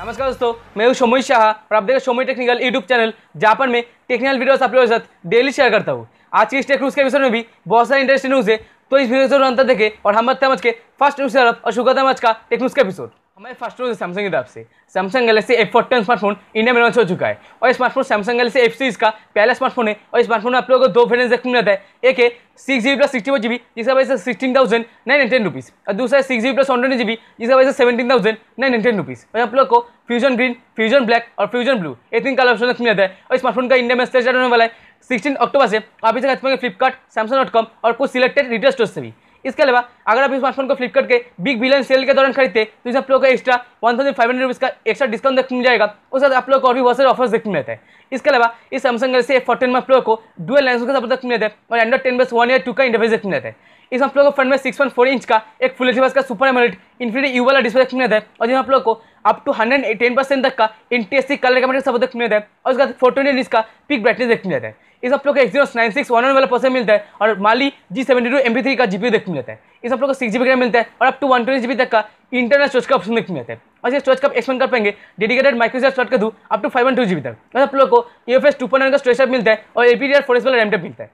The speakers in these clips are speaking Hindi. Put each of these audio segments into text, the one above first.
नमस्कार दोस्तों मैं हूँ सोमोई शाह और आप देखा रहे सोमोई टेक्निकल यूट्यूब चैनल जापान में टेक्निकल वीडियोस आप लोगों के साथ डेली शेयर करता हूँ आज की टेक न्यूज़ के विषय में भी बहुत सारे इंटरेस्टिंग न्यूज़ है तो इस वीडियो से अंतर देखें और हम मत समझ के फर्स्ट न्यूज़ और शुगर का टेक का एपिसोड हमारे फर्स्ट रोज सैमसंग की तरफ से Samsung Galaxy F forty one smartphone India में लॉन्च हो चुका है और smartphone Samsung Galaxy F series का पहला स्मार्टफोन है और स्मार्टफोन में आप लोगों को दो वेरियंट देखने को मिलता है एक है six G plus sixty four G B जिसका वजह से sixteen thousand nine hundred rupees और दूसरा है six G plus hundred G B जिसका वजह seventeen thousand nine hundred rupees और आप लोग को फ्यूजन ग्रीन फ्यूजन ब्लैक और फ्यूजन ब्लू ये तीन कलर ऑप्शन मिलता है और स्मार्टफोन का इंडिया में स्टेट होने वाला है सिक्सटीन अक्टूबर से आप इसे खत्म होंगे फ्लिपकार्ट सैमसंग डॉट कॉम और कुछ सिलेक्टेड रिटेल स्टोर से भी इसके अलावा अगर आप स्मार्टफोन को फ्लिपकार्ट के बिग बिलियन सेल के दौरान खरीदते तो इसमें आप लोग का extra one thousand five hundred rupees का एक्स्ट्रा डिस्काउंट देखने मिल जाएगा उसके साथ आप लोग को और भी बहुत सारे ऑफर्स देखने मिलते हैं इसके अलावा इस सैमसंग गैलेक्सी एफ फोर्टीन में आप लोगों को डुअल लेंस के साथ देखने मिलते हैं और एंड्रॉइड टेन बस वन या टू का इंटरफेस देखने मिलते हैं इस आप लोग को फ्रंट में सिक्स पॉइंट फोर इंच का एक फुल एच का सुपर एमोलेड इन्फिनिटी यू वाला डिस्प्ले मिलता है और जिसमें आप लोग को up to hundred ten percent तक का इंटेस्टिक कलर का मटेरियल सब मिलता है और उसका बाद फोर्टीन इंच का पिक ब्राइटनेस देखने मिलता है इस आप लोग का Exynos nine six one one वाला प्रोसेसर मिलता है और Mali G seventy two M P three का जी पी देखने मिलता है इस आप लोग को सिक्स जी बी रैम मिलता है और up to one twenty G तक का इंटरनल स्टोरेज का ऑप्शन देखने मिलता है और ये स्टोरेज का एक्सपेंड कर पाएंगे डेडिकेटेड माइक्रोस स्टोर का दू up to five one two G B तक आप लोग को E F S two point का स्टोरेज मिलता है और A P D R four S वाला रैम मिलता है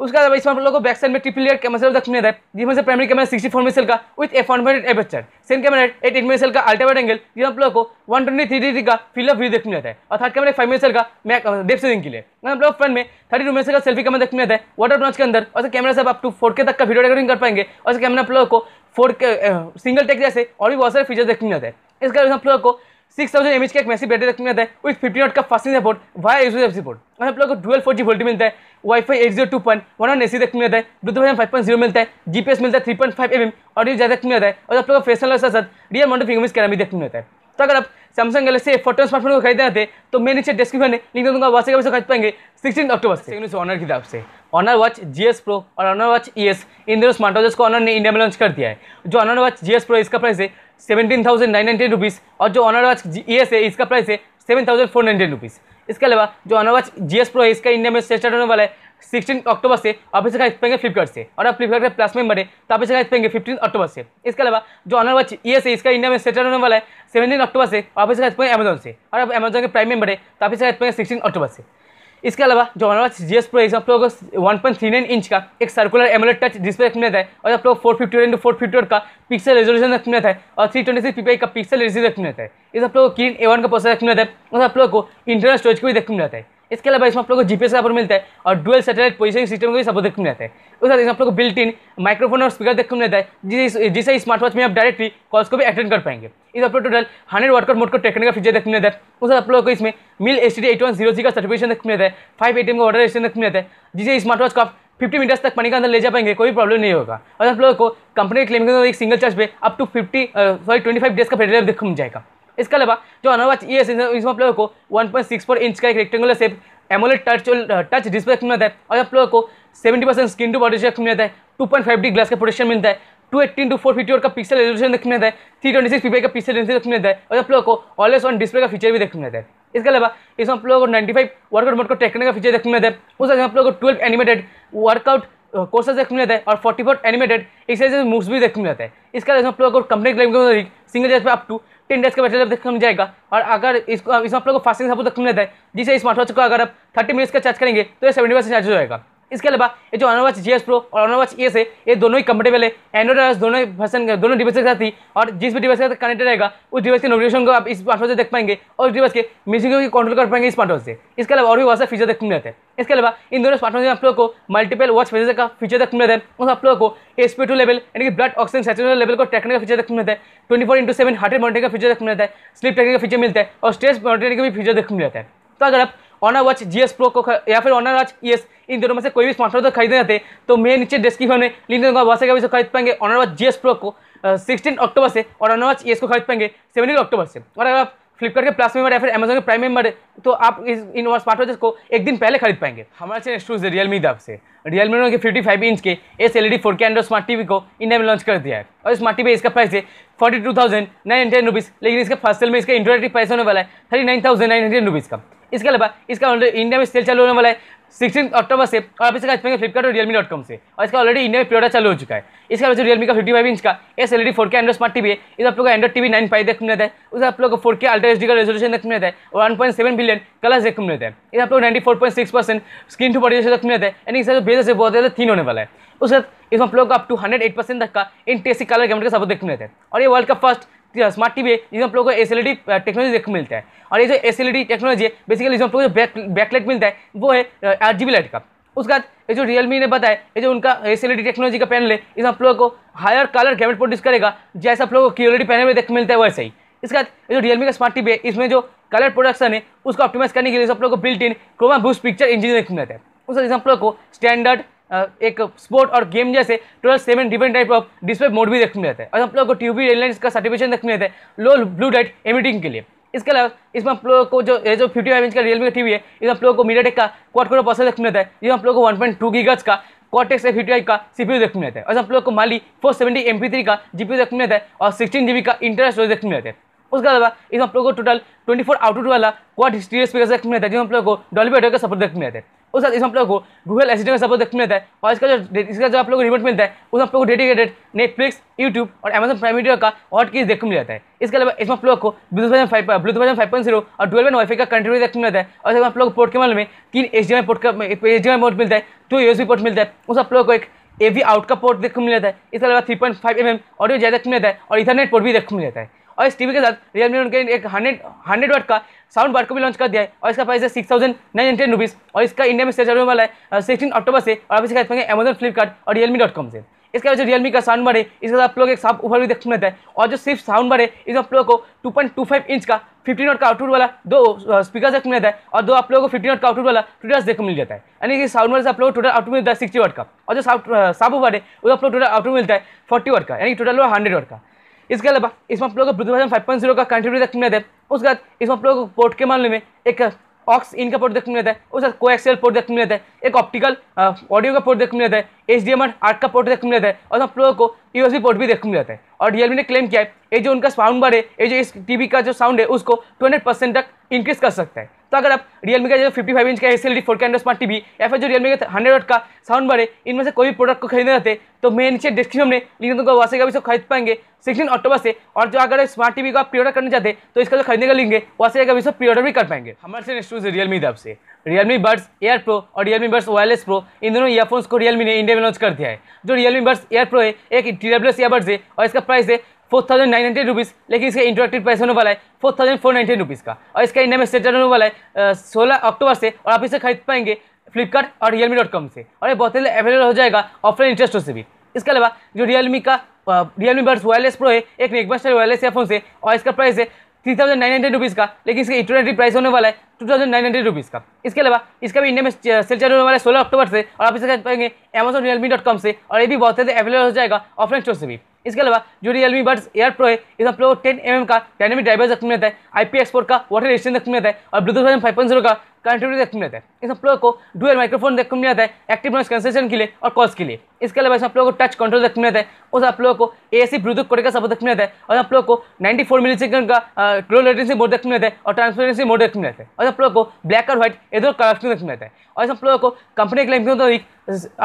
उसके बाद इसमें आप लोगों को बैक साइड में ट्रिपल लेयर कैमरा तक मिल रहा है जिसमें से प्राइमरी कैमरा सिक्सटी फोर मिसल का with F one point aperture same camera eight eight मिसल का अल्ट्रा एंगल जिसमें आप लोगों को वन ट्वेंटी थ्री डिग्री का फील्ड ऑफ व्यू देखने मिलता है और थर्ड कैमरा फाइव मिसल का मैक डेप सेटिंग के लिए मतलब आप लोग फ्रंट में थर्टी टू मिसल का सेल्फी कैमरा देखने मिलता है वाटर ब्रांच के अंदर और कैमरा से आप टू फोर के तक का वीडियो रिकॉर्डिंग कर पाएंगे और कैमरा आप लोगों को फोर के सिंगल टेक जैसे और भी बहुत सारे फीचर देखने मिलता है इसके बाद मतलब आप लोगों को सिक्स थाउजेंड एमएच का एक मैसी बैटरी देखने मिलता है विथ फिफ्टी नॉट का fasting support via use support और आप लोगों को ट्वेल्व फोर जी वोल्टी मिलता है wifi eight zero two point one one A C तक मिलता है Bluetooth version five point zero मिलता है जीपीएस मिलता है three point five M audio ज़्यादा तक मिलता है और आप लोगों को फेसल के साथ साथ रियल मॉडल फिंगर कैमरा भी देखने मिलता है तो अगर आप सैमसंग गैलेक्सी फोटो स्मार्टफोन को खरीदना चाहते तो मैं नीचे डिस्क्रिप्शन में लिंक दूंगा से के खरीद पाएंगे सिक्सटीन अक्टूबर से ऑनर की तरफ से Honor watch G S pro और ऑनर वॉच ई एस इन दोनों स्मार्ट वॉचेस को ऑनर ने इंडिया में लॉन्च कर दिया है जो Honor watch G S pro इसका प्राइस है seventeen thousand nine ninety rupees और जो ऑनर वॉच ई एस है इसका प्राइस है seven thousand four ninety rupees इसके अलावा जो अनवाच जी एस प्रो है इसका इंडिया में सेल स्टार्ट होने वाला है सिक्सटीन अक्टूबर से आप इसे खरीद पाएंगे फ्लिपकार्ट से और आप फ्लिपकार्ट के प्लस मेंबर है तो आप इसे खरीद पाएंगे फिफ्टीन अक्टूबर से इसके अलावा जो ऑनर वॉच ई है इसका इंडिया में सेटल होने वाला है सेवनटीन अक्टूबर से आप इसे खरीद पाएंगे अमेजन से और आप अमेजन के प्राइम मेंबर है तो आप इसे खरीद पाएंगे सिक्सटीन अक्टूबर से इसके अलावा जो हमारे पास जी एस प्रो आप लोगों को one point three nine inch का एक सर्कुलर एमोलेट टच डिस्प्ले रखने रहता है और आप लोग four fifty into four fifty का पिक्सल रेजोल्यूशन रखने रहता है और थ्री ट्वेंटी सिक्स पी का पिक्सल रेजोल्यूशन रखने रहता है इस आप लोगों को किन ए वन का प्रोसेस रखने रहता है और आप लोगों को इंटरनल स्टोरेज को भी देखने रहता है इसके अलावा इसमें आप लोग को जीपीएस का मिलता है और डुअल सैटेलाइट पोजिशन सिस्टम को भी सपोर्ट देखने मिलता है उसके साथ इसमें आप लोग को बिल्ट इन माइक्रोफोन और स्पीकर देखने मिलता है जिससे स्मार्ट वॉच में आप डायरेक्टली कॉल्स को भी अटेंड कर पाएंगे इस आप लोग टोटल हंड्रेड वर्कर मोड को टेक्निकल फीचर देखने मिलता है उसके साथ आप लोगों को इसमें मिल S T eight one zero C का सर्टिफिकेशन देखने मिलता है फाइव ए का ऑर्डर रेस्टेशन देखने मिलता है जिससे स्मार्ट वॉच को आप फिफ्टी मीटर्स तक पानी के अंदर ले जा पाएंगे कोई प्रॉब्लम नहीं होगा और आप लोगों को कंपनी के क्लेम के अंदर एक सिंगल चार्ज पे up to fifty sorry twenty five days का फेडरेट देखने मिल जाएगा इसके अलावा जो अनोवा ये इसमें आप लोगों को 1.64 इंच का एक rectangular shape AMOLED touch touch display मिलता है और आप लोगों को 70 परसेंट स्क्रीन टू बॉडी मिलता है टू डी ग्लास का प्रोडक्शन मिलता है two eighteen two four fifty का पिक्सल रेजोल्यूशन देखने मिलता है थ्री ट्वेंटी सिक्स पीपी का पिक्सल रेजोल्यूशन देखने मिलता है और आप लोगों को ऑलवेज ऑन डिस्प्ले का फीचर भी देखने मिलता है इसके अलावा इसमें आप लोगों को नाइन्टी फाइव वर्कआउट मोड को टेक्निकल फीचर देखने मिलता है उसके आप लोगों को ट्वेल्व एनिमेटेड वर्कआउट कोर्सेज देखने मिलते हैं और forty four animated exercise moves भी देखने मिलता है इसका आप लोग को कंपनी क्लेम सिंगल डेज पे अप टू टेन डेज का बैटरी लाइफ देखने मिल जाएगा और अगर इसको इसमें आप लोग को फास्टिंग सपोर्ट देखने मिलता है जिसे स्मार्ट वॉच को अगर आप थर्टी मिनट्स का चार्ज करेंगे तो ये सेवेंटी परसेंट चार्ज हो जाएगा इसके अलावा ये जो अनोवॉच जी एस प्रो और अनोवॉच एस है ये दोनों ही कंपेटेबल है एंड्रॉइड दोनों वर्सन दोनों डिवाइस के साथ ही और जिस भी डिवाइस के साथ कनेक्टेड रहेगा उस डिवाइस के नोटिफिकेशन को आप इस स्मार्टफोन से देख पाएंगे और उस डिवाइस के म्यूजिक को कंट्रोल कर पाएंगे स्मार्टफोन से इसके अलावा और भी बहुत सारे फीचर देखने मिलते हैं इसके अलावा इन दोनों स्मार्टफोन में आप लोगों को मल्टीपल वॉच फीचर का फीचर देखने मिलते हैं और आप लोगों को एस टू लेवल यानी कि ब्लड ऑक्सीजन सैचुरेशन लेवल को ट्रैक का फीचर देखने मिलता है twenty four into seven heart monitoring का फीचर देखने मिलता है स्लीप ट्रैकिंग का फीचर मिलता है और स्ट्रेस मॉनिटरिंग का भी फीचर देखने मिलता है तो अगर आप Honor watch G S pro को या फिर ऑनर वॉच ई एस इन दोनों में से कोई भी स्पॉन्सर तो खरीदने जाते तो मेरे नीचे डिस्क्रिप्शन में लिंक दूंगा वहाँ से कभी से खरीद पाएंगे Honor watch G S pro को सिक्सटीन अक्टूबर से और ऑनर वॉच ई एस को खरीद पाएंगे सेवनटीन अक्टूबर से और अगर आप फ्लिपकार्ट के प्लस मेंबर या फिर अमेजन के प्राइम मेंबर है तो आप इस इन स्मार्ट वॉचेस को एक दिन पहले खरीद पाएंगे हमारे चैनल स्टूज है रियलमी दफ़ से रियलमी ने फिफ्टी फाइव इंच के S L E D four K Android smart TV को इंडिया में लॉन्च कर दिया है और स्मार्ट टीवी इसका प्राइस है forty two thousand nine hundred rupees लेकिन इसका फर्स्ट सेल में इसका इंटरेटिव प्राइस होने वाला है thirty nine thousand nine hundred rupees का इसके अलावा इसका ऑलरेडी इंडिया में सेल चालू होने वाला है सिक्सटीन अक्टूबर से और आप इसका इसमें फ्लिपकार्ट और रियलमी डॉट कॉम से और इसका ऑलरेडी इंडिया में प्रोडक्ट चालू हो चुका है इसके अलावा जो रियलमी का फिफ्टी फाइव इंच का S L D four K android smart TV है इस आप लोग को एंड्रोड टीवी नाइन फाइव देख मिलता है उसे आप लोग को four K ultra H D का रेजोल्यूशन देख मिलता है और one point seven billion colours देखने मिलता है इसे आप लोग ninety four point six percent screen to body देख मिलता है यानी इसका जो बेस है बहुत ज़्यादा थीन होने वाला है उसके बाद इसमें आप लोग को up to hundred eight percent तक का इन टेसी कलर कैमरे का सपोर्ट देख मिलता है और ये वर्ल्ड का फर्स्ट स्मार्ट हाँ, टीवी है जिसमें आप लोगों को एस एल टेक्नोलॉजी देखने मिलता है और ये जो एस टेक्नोलॉजी है बेसिकली जिसमें आप लोगों को बैक बैकलाइट मिलता है वो है आठ जी लाइट का उसके बाद ये जो रियलमी ने बताया ये जो उनका एस टेक्नोलॉजी का पैनल है इसमें आप लोगों को हायर कलर कैमरे प्रोड्यूस करेगा जैसे आप लोगों को क्यूरिटी पैनल में देख मिलता है वैसे ही इसके बाद ये जो रियलमी का स्मार्ट टीवी है इसमें जो कलर प्रोडक्शन है उसको ऑप्टिमाइज करने के लिए आप लोग को built in chroma boost picture engineer मिलता है उसके आप लोगों को स्टैंडर्ड एक स्पोर्ट और गेम जैसे total seven different type of display mode भी देखने मिलता है और हम लोग को ट्यूबी एयरलाइंस का सर्टिफिकेशन देखने मिलता है लो ब्लू लाइट एमिटिंग के लिए इसके अलावा इसमें आप लोगों को जो ये जो फिफ्टी फाइव इंच का रियलमी का टीवी है इसमें आप लोगों को मीडियाटेक का क्वार्ट कोर पॉसर देखने मिलता है जिसमें आप लोगों को वन पॉइंट टू गीगज का कॉटेक्स ए फिफ्टी का सीपीयू देखने मिलता है और आप लोग को Mali four seventy M P three का जीपीयू देखने मिलता है और सिक्सटीन जीबी का इंटरनल स्टोरेज देखने मिलता है उसके अलावा इसमें आप लोगों को टोटल ट्वेंटी फोर आउटपुट वाला क्वार्ट स्टीरियो स्पीकर देखने मिलता है जिसमें आप लोगों को डॉल्बी ऑडियो का सपोर्ट देखने मिलता है उस साथ इसमें आप लोगों को गूगल असिस्टेंट का सपोर्ट देखने मिलता है और इसका जो इसका जो आप लोग को रिमोट मिलता है उसमें आप लोगों को डेडिकेटेड नेटफ्लिक्स यूट्यूब और अमेजन प्राइम वीडियो का हॉट किस देखने मिल जाता है इसके अलावा इसमें आप लोगों को Bluetooth version five Bluetooth version five point zero और ट्वेल्व वाई फाई का कंट्री देखने मिलता है और इसमें आप लोग पोर्ट के माल में तीन एच डी पोर्ट का एच डी पोर्ट मिलता है टू यू पोर्ट मिलता है उस आप लोगों को एक ए वी आउट का पोर्ट देखने मिल जाता है इसके अलावा three point five M M audio jack देखने मिलता है और इथरनेट पोर्ट भी देखने मिल जाता है और इस टीवी के साथ रियल मी उनके एक हंड्रेड हंड्रेड वाट का साउंड बार को भी लॉन्च कर दिया है और इसका प्राइस है six thousand nine hundred rupees और इसका इंडिया में सेल चलने वाला है सिक्सटीन अक्टोबर से और आप इसे खरीद पाएंगे अमेजन फ्लिपकार्ट और रियलमी डॉट कॉम से इसके बाद जो रियलमी का साउंड बार है इसके साथ आप लोग एक साफ ऊपर भी देखने मिलता है और जो सिर्फ साउंड बार है इसमें आप लोगों को two point two five inch का फिफ्टीन आउट का आउटपुट वाला दो स्पीकर देखने मिलता है और दो आप लोगों को फिफ्टी नोट का आउटपुट वाला टूटर्स देखने मिल जाता है यानी कि साउंड वाले से आप लोग टोटल आउटपुट मिलता है सिक्सटी वाट का और जो साफ ऊपर है वो आप लोग टोटल आउटपुट मिलता है फोर्टी वाट का यानी टोटल हुआ हंड्रेड वाट का इसके अलावा इसमें आप लोगों को Bluetooth version five point zero का कंट्रीब्यूट देखने मिलता है उसके बाद इसमें आप लोगों को पोर्ट के मामले में एक ऑक्स uh, इन का पोर्ट देखने मिलता है उसके बाद को एक्सएल पोर्ट देखने मिलता है एक ऑप्टिकल ऑडियो uh, का पोर्ट देखने मिलता है H D M R art का पोर्ट देखने मिलता है और आप लोगों को यूएसबी पोर्ट भी देखने मिलता है और रियलमी ने क्लेम किया है ये जो उनका साउंड बार है ये जो इस टीवी का जो साउंड है उसको ट्वेंटी परसेंट तक इंक्रीज कर सकता है तो अगर आप रियलमी का जो 55 इंच का एस एल डी फोर कैंडो स्मार्ट टीवी या फिर जो रियलमी का हंड्रेड वोट का साउंड बार है इनमें से कोई भी प्रोडक्ट को खरीदना चाहते तो मैं नीचे डिस्क्रिप्शन में लिंक तुमको वहाँ का भी सब खरीद पाएंगे सिक्सटीन अक्टूबर से और जो अगर स्मार्ट टीवी को आप प्री ऑर्डर करना चाहते तो इसका जो खरीदने का लिंक है वहाँ का भी सब प्री ऑर्डर भी कर पाएंगे हमारे से रियलमी दब से रियलमी बर्ड्स एयर प्रो और Realme Buds वायरलेस प्रो इन दोनों ईयरफोन्स को रियलमी ने इंडिया में लॉन्च कर दिया है जो रियलमी बर्ड्स एयर प्रो है एक टी डब्ल्यू एस ईयरबड्स है और इसका प्राइस है four thousand nine hundred rupees लेकिन इसका इंटरेक्टिव प्राइस होने वाला है four thousand four ninety rupees का और इसका इंडिया में सेटल होने वाला है सोलह अक्टूबर से और आप इसे खरीद पाएंगे फ्लिपकार्ट और रियलमी डॉट कॉम से और ये बहुत ही अवेलेबल हो जाएगा ऑफलाइन इंटरेस्टों से भी इसके अलावा जो रियलमी का रियलमी बर्ड्स वायरलेस प्रो है एक नेकबस्टर वायरलेस ईयरफोन से और इसका प्राइस है three thousand nine hundred rupees का लेकिन इसका इंटरनेट प्राइस होने वाला है two thousand nine hundred rupees का इसके अलावा इसका भी इंडिया में सेल चालू होने वाला है सोलह अक्टूबर से और आप इसे खरीद पाएंगे अमेजोन रियलमी डॉट कॉम से और ये भी बहुत जल्दी अवेलेबल हो जाएगा ऑफलाइन स्टोर से भी इसके अलावा जो रियलमी बड्स एयर प्रो है इसमें आप लोग टेन एम का डायनेमिक ड्राइवर तक मिलता है आई पी एक्सपोर्ट का वाटर रेजिस्टेंस देखने मिलता है और ब्लूटूथ फाइव पॉइंट जीरो का कनेक्टिविटी देखने मिलता है इस आप लोगों को डुअल माइक्रोफोन देखने मिलता है एक्टिव नॉइस कैंसिलेशन के लिए और कॉल्स के लिए इसके अलावा इसमें आप लोगों को टच कंट्रोल देखने मिलता है उस आप लोगों को ए सी ब्लूटूथ कोड का सपोर्ट देखने मिलता है और आप लोगों को नाइन्टी फोर मिली सेकंड का लो लेटेंसी मोड देखने मिलता है और ट्रांसपेरेंसी मोड देखने मिलता है और आप लोगों को ब्लैक और व्हाइट ये दोनों देखने मिलता है और इस आप लोगों को कंपनी के लिए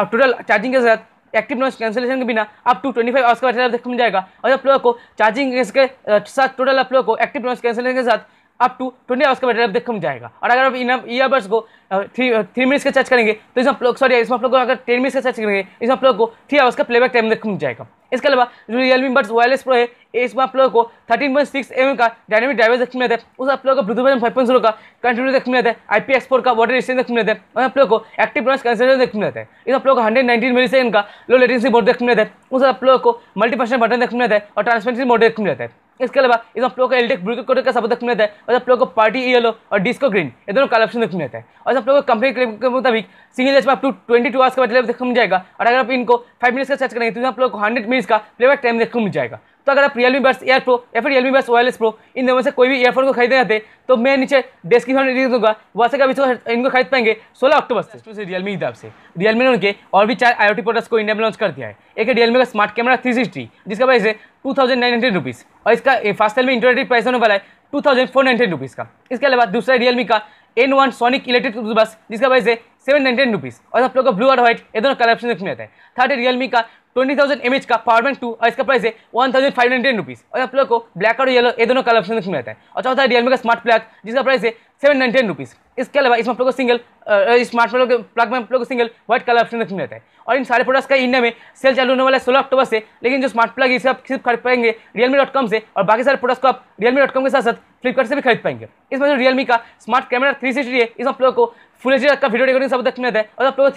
टोटल चार्जिंग के साथ एक्टिव नॉइस कैंसिलेशन के बिना up to twenty five hours का बैटरी लाइफ देखने मिल जाएगा और आप लोगों को चार्जिंग इसके साथ टोटल आप लोगों को एक्टिव नॉइस कैंसिलेशन के साथ अप टू ट्वेंटी आवर्स का बैटरी देख कम जाएगा और अगर आप इन ईयरबड्स को थ्री थ्री मिनट्स का चार्ज करेंगे तो इसमें आप लोग सॉरी इसमें आप लोग अगर टेन मिनट्स का चार्ज करेंगे इसमें आप लोग को थ्री आवर्स का प्लेबैक टाइम देख जाएगा इसके अलावा जो रियलमी बड्स वायरलेस प्रो है इसमें आप लोग को थर्टीन पॉइंट सिक्स एम का डायनेमिक ड्राइवर देखने मिलता है उस आप लोग को ब्लूटूथ फाइव पॉइंट जीरो का कंट्रोल देख मिलता है आई पी एक्सपोर का वाटर रेसिस्टेंस देख मिलता है और आप लोग को एक्टिव ब्रांच कैंसलेशन देख मिलता है इस आप लोग को हंड्रेड नाइनटीन मिली सेकंड का लो लेटेंसी मोड देखने मिलता है उस आप लोग को मल्टीपर्सन बटन देख मिलता है और ट्रांसपेरेंसी मोड देखने मिलता है इसके अलावा इस आप लोग को एल्डेक ब्लू कलर का सब देखने मिलता है और आप लोग को पार्टी येलो और डिस्को ग्रीन ये दोनों कलर ऑप्शन देखने मिलता है और आप लोग को कंपनी के मुताबिक सिंगल एच में आप टू ट्वेंटी टू आवर्स का मतलब देखने मिल जाएगा और अगर आप इनको फाइव मिनट्स का सर्च करेंगे तो आप लोग को हंड्रेड मिनट्स का प्लेबैक टाइम देखने मिल जाएगा तो अगर आप रियलमी बर्स एयर प्रो या फिर रियलमी बर्स वायरलेस प्रो इन दोनों से कोई भी एयरफोन को खरीदना चाहते तो मैं नीचे डिस्क्रिप्शन में दूंगा वहाँ से कभी इनको खरीद पाएंगे 16 अक्टूबर से से रियलमी हिसाब से रियलमी ने उनके और भी चार आई प्रोडक्ट्स को इंडिया में लॉन्च कर दिया है एक है रियलमी का स्मार्ट कैमरा थ्री सिक्सटी जिसका प्राइस है two thousand nine hundred rupees और इसका फास्ट eh, सेल में इंटरनेटिव प्राइस होने वाला है two thousand four ninety rupees का इसके अलावा दूसरा रियलमी का एन वन सोनिक इलेक्ट्रिक बस जिसका प्राइस है सेवन नाइनटी रुपीज़ और आप लोग का ब्लू और व्हाइट ये दोनों कलर ऑप्शन देखने आता है थर्ड है रियलमी का ट्वेंटी थाउजेंड एम एच का पावर बैंक टू और इसका प्राइस है one thousand five hundred rupees और आप लोग को ब्लैक और येलो ये दोनों कलर ऑप्शन देखने आता है और चौथा है रियलमी का स्मार्ट प्लग जिसका प्राइस है सेवन नाइनटी रुपीज़ इसके अलावा इसमें आप लोग को सिंगल स्मार्टफोन के प्लग में plug single white colour option देखने मिलता है और इन सारे प्रोडक्ट्स का इंडिया में सेल चालू होने वाला है सोलह अक्टूबर से लेकिन जो स्मार्ट प्लग इसे आप सिर्फ खरीद पाएंगे रियलमी डॉट कॉम से और बाकी सारे प्रोडक्ट्स को आप रियलमी डॉट कॉम के साथ साथ फ्लिपकार्ट से भी खरीद पाएंगे इसमें जो रियलमी का स्मार्ट कैमरा थ्री सिक्सटी है इस आप लोगों को फुल एच का वीडियो रिकॉर्डिंग सब देखने मिलता है और आप लोगों को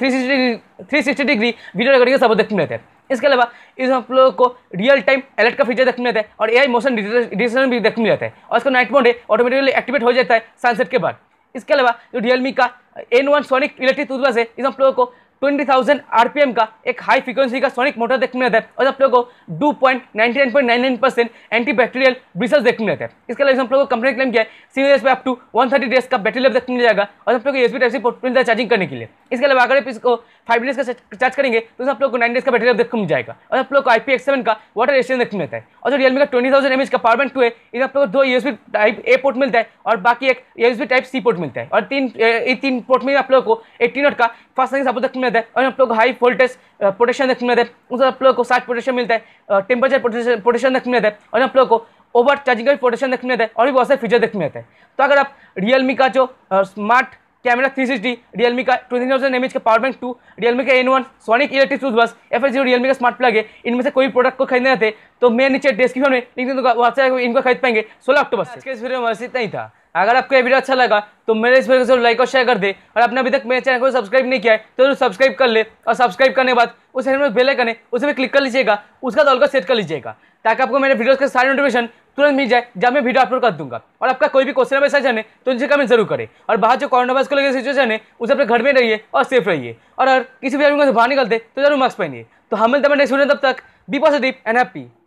three sixty three sixty degree video recording सब देखने मिलता है इसके अलावा इस आप लोगों को रियल टाइम अलर्ट का फीचर देखने मिलता है और एआई मोशन डिटेक्शन भी देखने मिलता है और इसका नाइट मोड है ऑटोमेटिकली एक्टिवेट हो जाता है सनसेट के बाद इसके अलावा रियलमी का N one sonic electric toothbrush है इस आप लोगों को 20,000 आरपीएम का एक हाई फ्रीक्वेंसी का सोनिक मोटर देखने मिलता है और आप लोगों को two point percent anti bacterial bristles देखने मिलता है इसके अलावा आप लोगों को कंपनी क्लेम किया है सीवन डेज में अप टू थर्टी डेज का बैटरी लाइफ देखने मिल जाएगा और आप लोगों को S B type C port charging करने के लिए इसके अलावा अगर इसको फाइव डेज का चार्ज करेंगे तो आप लोग को नाइन डेज का बैटरी लाइफ देखने को मिल जाएगा और आप लोग को आई पी एक्स सेवन का वाटर रेसिडेंस देखने मिलता है और जो रियलमी का ट्वेंटी थाउजेंड एम का पावर बैंक टू है इधर आप लोग को दो यू टाइप ए पोर्ट मिलता है और बाकी एक यू टाइप सी पोर्ट मिलता है और तीन ये तीन पोर्ट में आप लोग को एट्टी नोट का फास्ट लाइन सपोर्ट देखने मिलता है और आप लोग को हाई वोल्टेज प्रोटेक्शन देखने मिलता है उसमें आप लोग को साठ प्रोटेक्शन मिलता है टेम्परेचर प्रोटेक्शन देखने मिलता है और आप लोग को ओवर चार्जिंग का भी प्रोटेक्शन देखने मिलता है और भी बहुत सारे फीचर देखने मिलता हैं तो अगर आप रियलमी का जो smart camera three sixty Realme का ट्वेंटी थाउजेंड एम एच का पावर बैंक टू रियलमी का एन वन सोनिक इलेक्ट्रिक बस एफ एस जो रियलमी का स्मार्ट प्लग है इनमें से कोई प्रोडक्ट को खरीदना थे तो मैं नीचे डिस्क्रिप्शन में लिंक दूंगा व्हाट्सएप इनको खरीद पाएंगे सोलह अक्टूबर से इस वीडियो में इतना ही था अगर आपको यह वीडियो अच्छा लगा तो मेरे इस वीडियो को लाइक और शेयर कर दे और आपने अभी तक मेरे चैनल को सब्सक्राइब नहीं किया है तो सब्सक्राइब कर ले और सब्सक्राइब करने के बाद उस चैनल में बेल आइकन है उसे भी क्लिक कर लीजिएगा उसका दौल को सेट कर लीजिएगा ताकि आपको मेरे वीडियोस के सारे नोटिफिकेशन तुरंत मिल जाए जब मैं वीडियो अपलोड कर दूंगा और आपका कोई भी क्वेश्चन सेशन है तो उनसे कमेंट जरूर करें और बाहर जो कोरोना वायरस को लेकर सिचुएशन है उसे अपने घर में रहिए और सेफ रहिए और अगर किसी भी आदमी से बाहर निकलते तो जरूर मास्क पहनिए तो हमें तब नेक्स्ट वीडियो तब तक बी पॉजिटिव एंड हैप्पी